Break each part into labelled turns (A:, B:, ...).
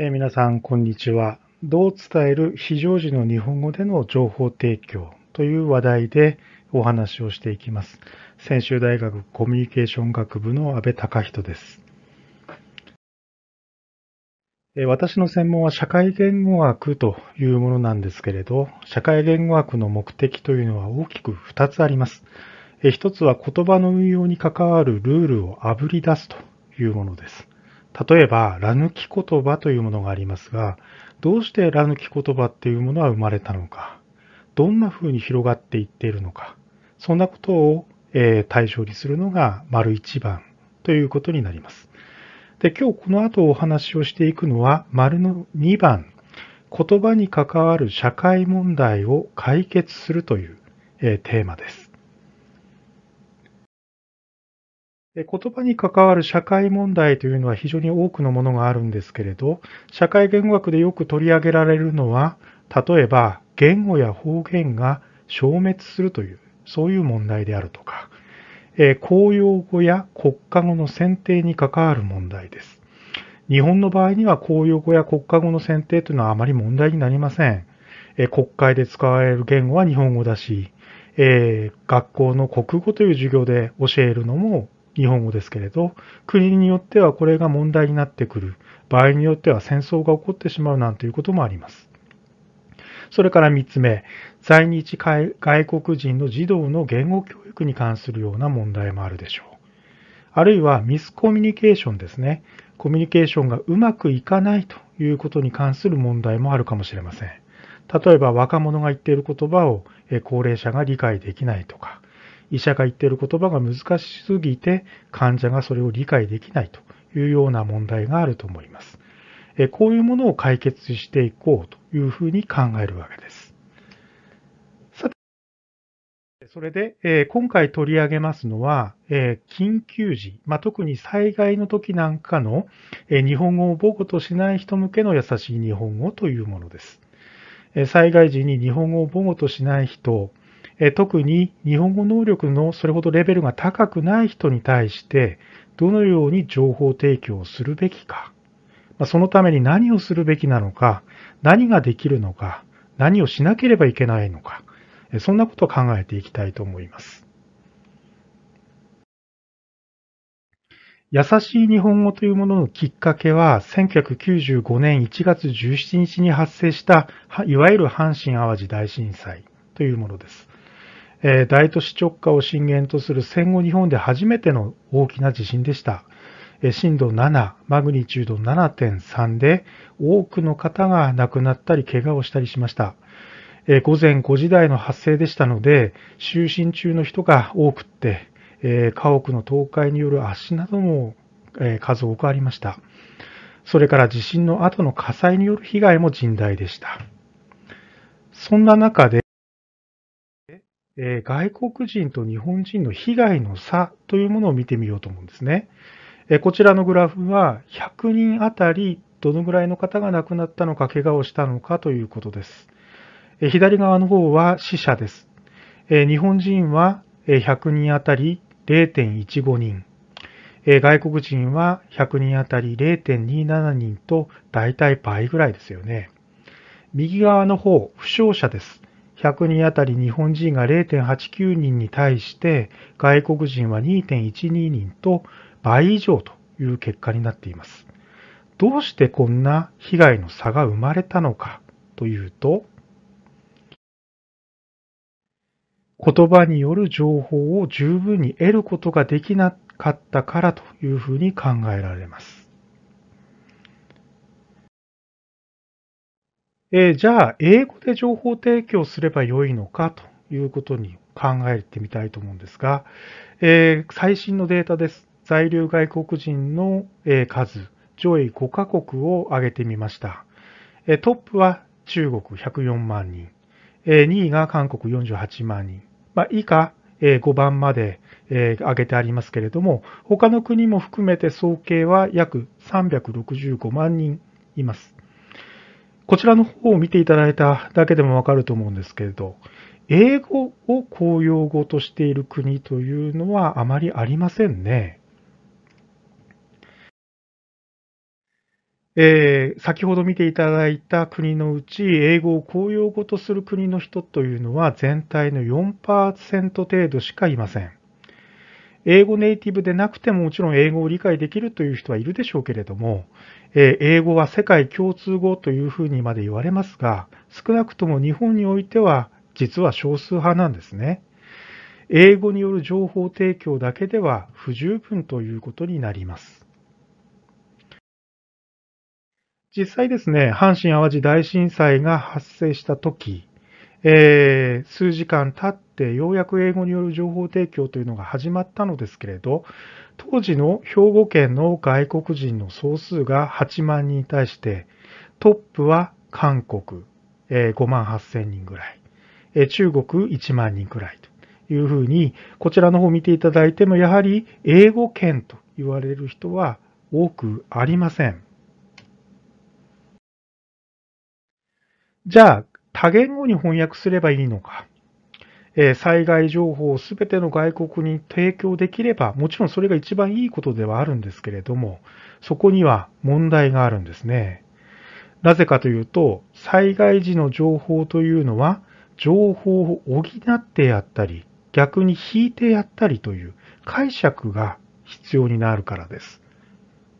A: え皆さん、こんにちは。どう伝える非常時の日本語での情報提供という話題でお話をしていきます。専修大学コミュニケーション学部の安部隆人です。私の専門は社会言語学というものなんですけれど、社会言語学の目的というのは大きく2つあります。1つは言葉の運用に関わるルールをあぶり出すというものです。例えば、ラ抜き言葉というものがありますが、どうしてラ抜き言葉っていうものは生まれたのか、どんな風に広がっていっているのか、そんなことを、え対象にするのが丸1番ということになります。で、今日この後お話をしていくのは、丸の2番、言葉に関わる社会問題を解決するという、えテーマです。言葉に関わる社会問題というのは非常に多くのものがあるんですけれど、社会言語学でよく取り上げられるのは、例えば言語や方言が消滅するという、そういう問題であるとか、公用語や国家語の選定に関わる問題です。日本の場合には公用語や国家語の選定というのはあまり問題になりません。国会で使われる言語は日本語だし、学校の国語という授業で教えるのも日本語ですけれど、国によってはこれが問題になってくる、場合によっては戦争が起こってしまうなんていうこともあります。それから3つ目、在日外国人の児童の言語教育に関するような問題もあるでしょう。あるいはミスコミュニケーションですね。コミュニケーションがうまくいかないということに関する問題もあるかもしれません。例えば若者が言っている言葉を高齢者が理解できないとか、医者が言っている言葉が難しすぎて患者がそれを理解できないというような問題があると思います。こういうものを解決していこうというふうに考えるわけです。さて、それで今回取り上げますのは、緊急時、まあ、特に災害の時なんかの日本語を母語としない人向けの優しい日本語というものです。災害時に日本語を母語としない人、え特に日本語能力のそれほどレベルが高くない人に対して、どのように情報提供をするべきか、まそのために何をするべきなのか、何ができるのか、何をしなければいけないのか、そんなことを考えていきたいと思います。優しい日本語というもののきっかけは、1995年1月17日に発生した、いわゆる阪神淡路大震災というものです。えー、大都市直下を震源とする戦後日本で初めての大きな地震でした。えー、震度7、マグニチュード7.3で、多くの方が亡くなったり、怪我をしたりしました。えー、午前5時台の発生でしたので、就寝中の人が多くって、え家屋の倒壊による圧死なども、え数多くありました。それから地震の後の火災による被害も甚大でした。そんな中で、えー、外国人と日本人の被害の差というものを見てみようと思うんですね。えー、こちらのグラフは100人あたりどのぐらいの方が亡くなったのか、怪我をしたのかということです。えー、左側の方は死者です。え日本人は100人あたり0.15人、え外国人は100人あたり0.27人と大体倍ぐらいですよね。右側の方、負傷者です。100人当たり日本人が0.89人に対して外国人は2.12人と倍以上という結果になっています。どうしてこんな被害の差が生まれたのかというと言葉による情報を十分に得ることができなかったからというふうに考えられます。えー、じゃあ、英語で情報提供すればよいのかということに考えてみたいと思うんですが、えー、最新のデータです。在留外国人の、数、上位5カ国を挙げてみました。トップは中国104万人、2位が韓国48万人、まあ、以下、5番まで、挙げてありますけれども、他の国も含めて総計は約365万人います。こちらの方を見ていただいただけでもわかると思うんですけれど、英語を公用語としている国というのはあまりありませんね。えー、先ほど見ていただいた国のうち、英語を公用語とする国の人というのは全体の4%程度しかいません。英語ネイティブでなくてももちろん英語を理解できるという人はいるでしょうけれども、え英語は世界共通語というふうにまで言われますが、少なくとも日本においては実は少数派なんですね。英語による情報提供だけでは不十分ということになります。実際ですね、阪神・淡路大震災が発生した時えー、数時間経ってようやく英語による情報提供というのが始まったのですけれど、当時の兵庫県の外国人の総数が8万人に対して、トップは韓国、えー、5万8000人ぐらい、えー、中国1万人ぐらいというふうに、こちらの方を見ていただいても、やはり英語圏と言われる人は多くありません。じゃあ、多言語に翻訳すればいいのか、え災害情報を全ての外国に提供できれば、もちろんそれが一番いいことではあるんですけれども、そこには問題があるんですね。なぜかというと、災害時の情報というのは、情報を補ってやったり、逆に引いてやったりという解釈が必要になるからです。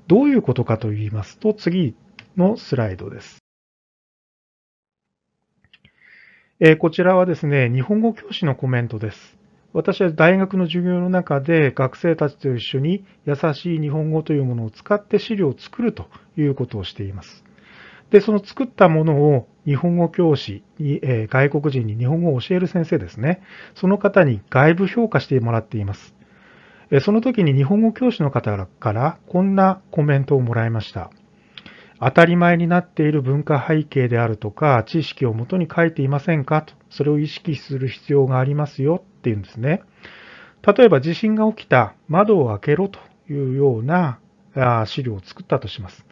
A: どういうことかと言いますと、次のスライドです。えー、こちらはですね、日本語教師のコメントです。私は大学の授業の中で学生たちと一緒に優しい日本語というものを使って資料を作るということをしています。で、その作ったものを日本語教師に、えー、外国人に日本語を教える先生ですね。その方に外部評価してもらっています。その時に日本語教師の方からこんなコメントをもらいました。当たり前になっている文化背景であるとか、知識をもとに書いていませんかと、それを意識する必要がありますよっていうんですね。例えば地震が起きた窓を開けろというような資料を作ったとします。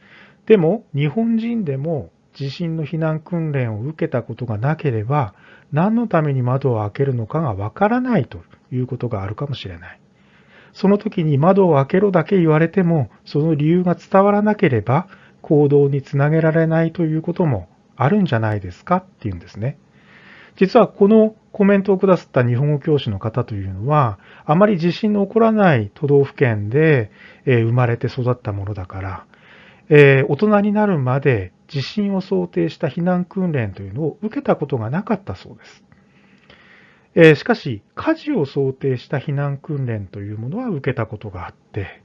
A: でも、日本人でも地震の避難訓練を受けたことがなければ、何のために窓を開けるのかがわからないということがあるかもしれない。その時に窓を開けろだけ言われても、その理由が伝わらなければ、行動につなげられないということもあるんじゃないですかっていうんですね。実はこのコメントをくださった日本語教師の方というのは、あまり地震の起こらない都道府県で生まれて育ったものだから、え大人になるまで地震を想定した避難訓練というのを受けたことがなかったそうです。えしかし、火事を想定した避難訓練というものは受けたことがあって、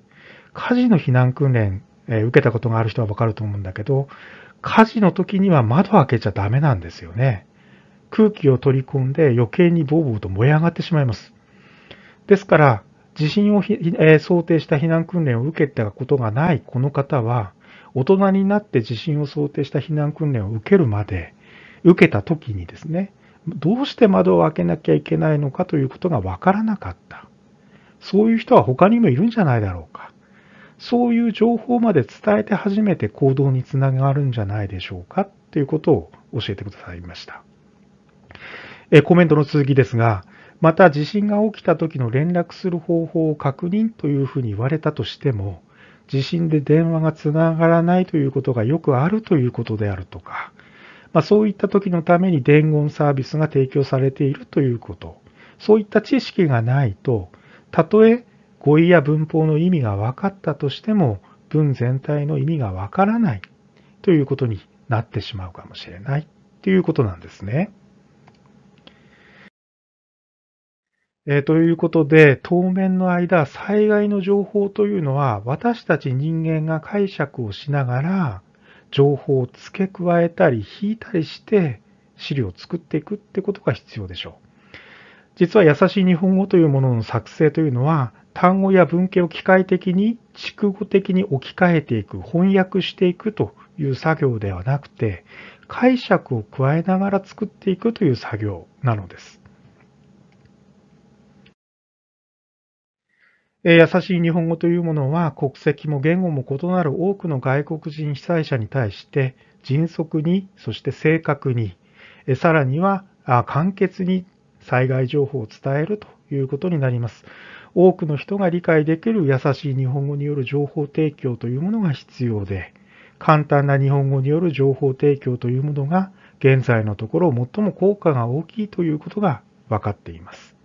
A: 火事の避難訓練えー、受けたことがある人はわかると思うんだけど、火事の時には窓開けちゃダメなんですよね。空気を取り込んで余計にボーボーと燃え上がってしまいます。ですから、地震を、えー、想定した避難訓練を受けたことがないこの方は、大人になって地震を想定した避難訓練を受けるまで、受けた時にですね、どうして窓を開けなきゃいけないのかということがわからなかった。そういう人は他にもいるんじゃないだろうか。そういう情報まで伝えて初めて行動につながるんじゃないでしょうかっていうことを教えてくださいました。えコメントの続きですが、また地震が起きた時の連絡する方法を確認というふうに言われたとしても、地震で電話がつながらないということがよくあるということであるとか、まあ、そういった時のために伝言サービスが提供されているということ、そういった知識がないと、たとえ語彙や文法の意味が分かったとしても、文全体の意味が分からないということになってしまうかもしれないということなんですね。えー、ということで、当面の間、災害の情報というのは、私たち人間が解釈をしながら、情報を付け加えたり、引いたりして、資料を作っていくってことが必要でしょう。実は優しい日本語というものの作成というのは、単語や文型を機械的に、畜語的に置き換えていく、翻訳していくという作業ではなくて、解釈を加えながら作っていくという作業なのです。優しい日本語というものは国籍も言語も異なる多くの外国人被災者に対して迅速にそして正確にさらには簡潔に災害情報を伝えるということになります。多くの人が理解できる優しい日本語による情報提供というものが必要で、簡単な日本語による情報提供というものが現在のところ最も効果が大きいということが分かっています。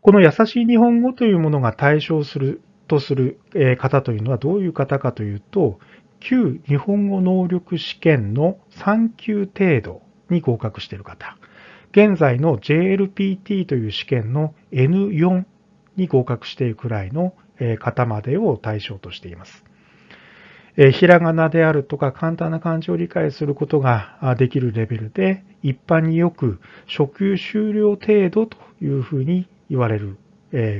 A: この優しい日本語というものが対象するとする方というのはどういう方かというと、旧日本語能力試験の3級程度に合格している方、現在の JLPT という試験の N4 に合格しているくらいの方までを対象としています。ひらがなであるとか簡単な漢字を理解することができるレベルで、一般によく初級終了程度というふうに言われる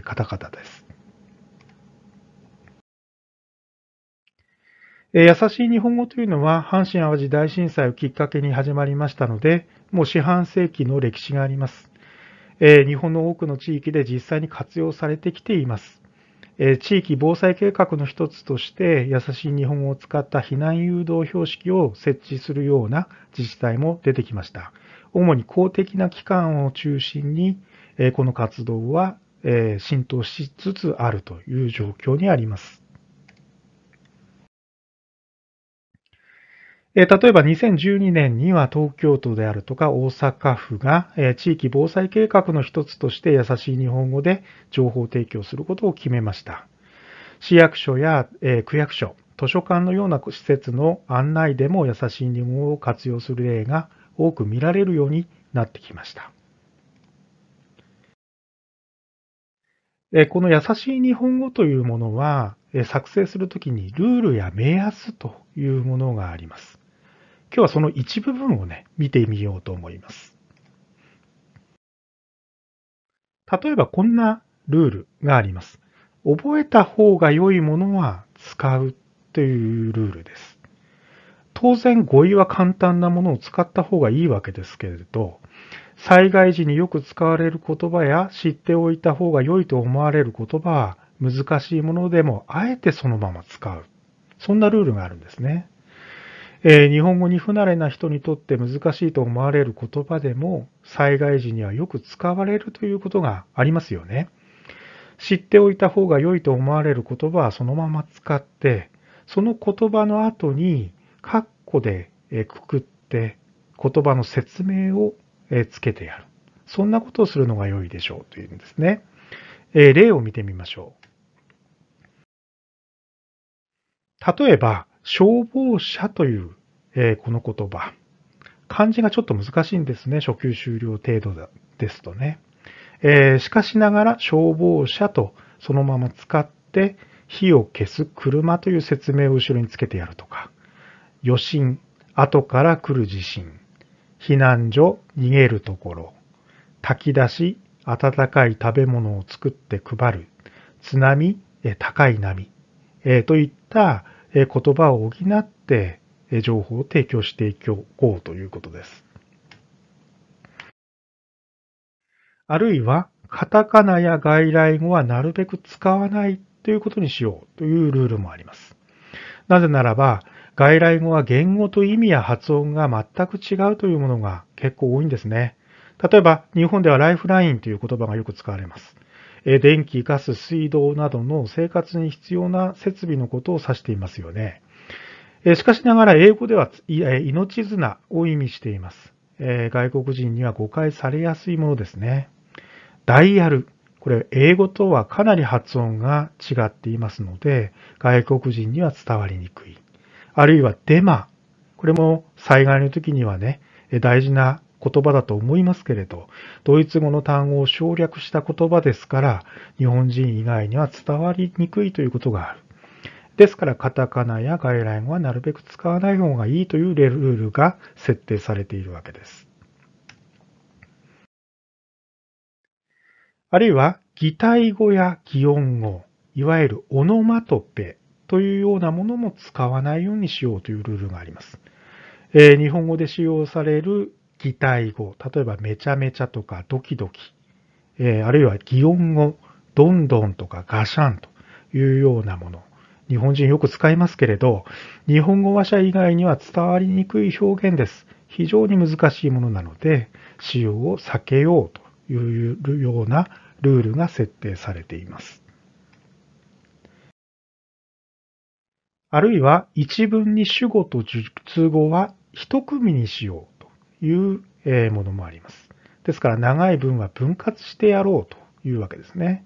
A: 方々です。優しい日本語というのは阪神・淡路大震災をきっかけに始まりましたので、もう四半世紀の歴史があります。日本の多くの地域で実際に活用されてきています。地域防災計画の一つとして、優しい日本語を使った避難誘導標識を設置するような自治体も出てきました。主に公的な機関を中心に、この活動は浸透しつつあるという状況にあります。例えば2012年には東京都であるとか大阪府が地域防災計画の一つとして優しい日本語で情報提供することを決めました。市役所や区役所、図書館のような施設の案内でも優しい日本語を活用する例が多く見られるようになってきました。この優しい日本語というものは作成するときにルールや目安というものがあります。今日はその一部分をね、見てみようと思います。例えばこんなルールがあります。覚えた方が良いものは使うというルールです。当然語彙は簡単なものを使った方がいいわけですけれど、災害時によく使われる言葉や知っておいた方が良いと思われる言葉は難しいものでもあえてそのまま使う。そんなルールがあるんですね。え日本語に不慣れな人にとって難しいと思われる言葉でも災害時にはよく使われるということがありますよね。知っておいた方が良いと思われる言葉はそのまま使って、その言葉の後にカッコでくくって言葉の説明をつけてやる。そんなことをするのが良いでしょうというんですね。例を見てみましょう。例えば、消防車という、えこの言葉。漢字がちょっと難しいんですね。初級終了程度ですとね。えしかしながら消防車とそのまま使って火を消す車という説明を後ろにつけてやるとか、余震、後から来る地震、避難所、逃げるところ、炊き出し、温かい食べ物を作って配る、津波、高い波、えといった言葉を補って情報を提供していこうということです。あるいは、カタカナや外来語はなるべく使わないということにしようというルールもあります。なぜならば、外来語は言語と意味や発音が全く違うというものが結構多いんですね。例えば、日本ではライフラインという言葉がよく使われます。電気、ガス、水道などの生活に必要な設備のことを指していますよね。しかしながら英語では命綱を意味しています。外国人には誤解されやすいものですね。ダイヤル。これ、英語とはかなり発音が違っていますので、外国人には伝わりにくい。あるいはデマ。これも災害の時にはね、大事な言葉だと思いますけれど、ドイツ語の単語を省略した言葉ですから、日本人以外には伝わりにくいということがある。ですから、カタカナや外来語はなるべく使わない方がいいというルールが設定されているわけです。あるいは、擬態語や擬音語、いわゆるオノマトペというようなものも使わないようにしようというルールがあります。えー、日本語で使用される擬態語、例えばめちゃめちゃとかドキドキ、えー、あるいは擬音語、どんどんとかガシャンというようなもの。日本人よく使いますけれど、日本語話者以外には伝わりにくい表現です。非常に難しいものなので、使用を避けようというようなルールが設定されています。あるいは一文に主語と述語は一組にしよういうものもあります。ですから長い文は分割してやろうというわけですね。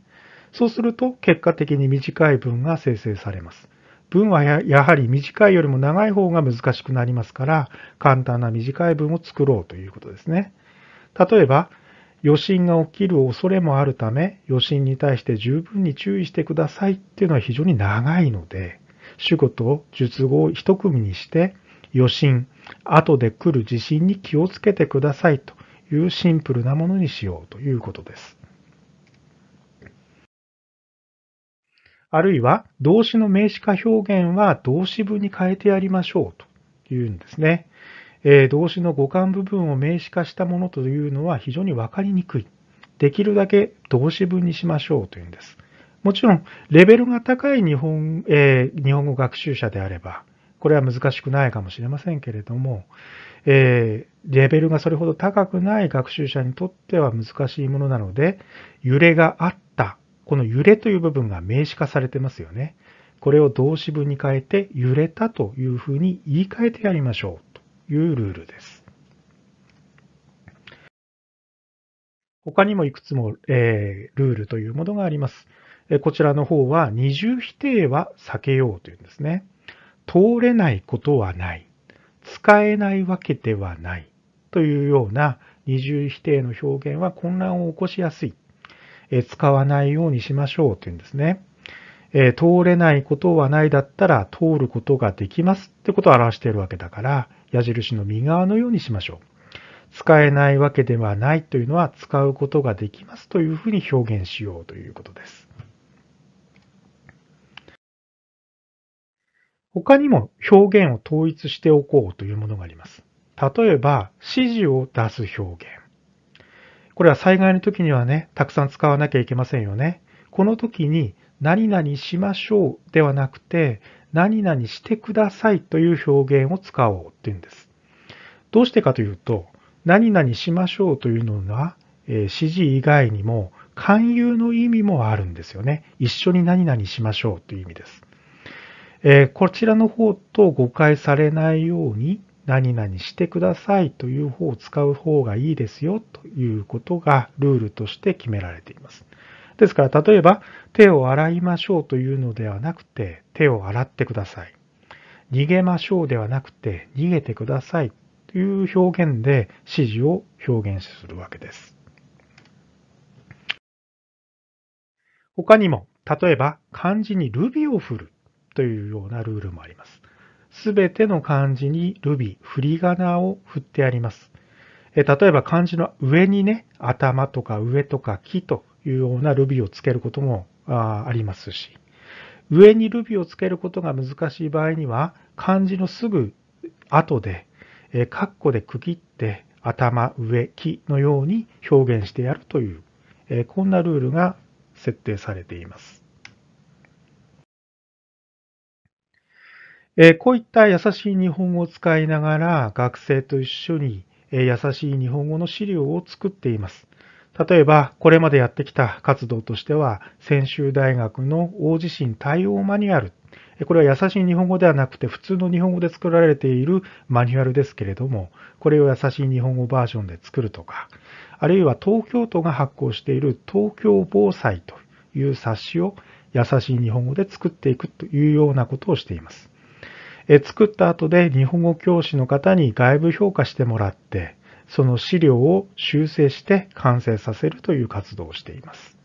A: そうすると結果的に短い文が生成されます。文はやはり短いよりも長い方が難しくなりますから、簡単な短い文を作ろうということですね。例えば、余震が起きる恐れもあるため、余震に対して十分に注意してくださいっていうのは非常に長いので、主語と述語を一組にして、余震、後で来る地震に気をつけてくださいというシンプルなものにしようということです。あるいは動詞の名詞化表現は動詞文に変えてやりましょうというんですね。えー、動詞の五感部分を名詞化したものというのは非常にわかりにくい。できるだけ動詞文にしましょうというんです。もちろん、レベルが高い日本,、えー、日本語学習者であれば、これは難しくないかもしれませんけれども、えー、レベルがそれほど高くない学習者にとっては難しいものなので、揺れがあった、この揺れという部分が名詞化されてますよね。これを動詞文に変えて、揺れたというふうに言い換えてやりましょうというルールです。他にもいくつも、えー、ルールというものがあります。こちらの方は、二重否定は避けようというんですね。通れないことはない。使えないわけではない。というような二重否定の表現は混乱を起こしやすい。え使わないようにしましょうというんですね。え通れないことはないだったら通ることができますってことを表しているわけだから、矢印の右側のようにしましょう。使えないわけではないというのは使うことができますというふうに表現しようということです。他にも表現を統一しておこうというものがあります。例えば、指示を出す表現。これは災害の時にはね、たくさん使わなきゃいけませんよね。この時に、何々しましょうではなくて、何々してくださいという表現を使おうというんです。どうしてかというと、何々しましょうというのは、えー、指示以外にも、勧誘の意味もあるんですよね。一緒に何々しましょうという意味です。えー、こちらの方と誤解されないように何々してくださいという方を使う方がいいですよということがルールとして決められています。ですから例えば手を洗いましょうというのではなくて手を洗ってください。逃げましょうではなくて逃げてくださいという表現で指示を表現するわけです。他にも例えば漢字にルビを振るというようなルールもあります。すべての漢字に Ruby、振り仮名を振ってあります。え例えば漢字の上にね、頭とか上とか木というような Ruby をつけることもありますし、上に Ruby をつけることが難しい場合には、漢字のすぐ後で、えカッコで区切って、頭、上、木のように表現してやるという、えこんなルールが設定されています。えこういった優しい日本語を使いながら学生と一緒に優しい日本語の資料を作っています。例えば、これまでやってきた活動としては、専修大学の大地震対応マニュアル。これは優しい日本語ではなくて、普通の日本語で作られているマニュアルですけれども、これを優しい日本語バージョンで作るとか、あるいは東京都が発行している東京防災という冊子を優しい日本語で作っていくというようなことをしています。え作った後で日本語教師の方に外部評価してもらって、その資料を修正して完成させるという活動をしています。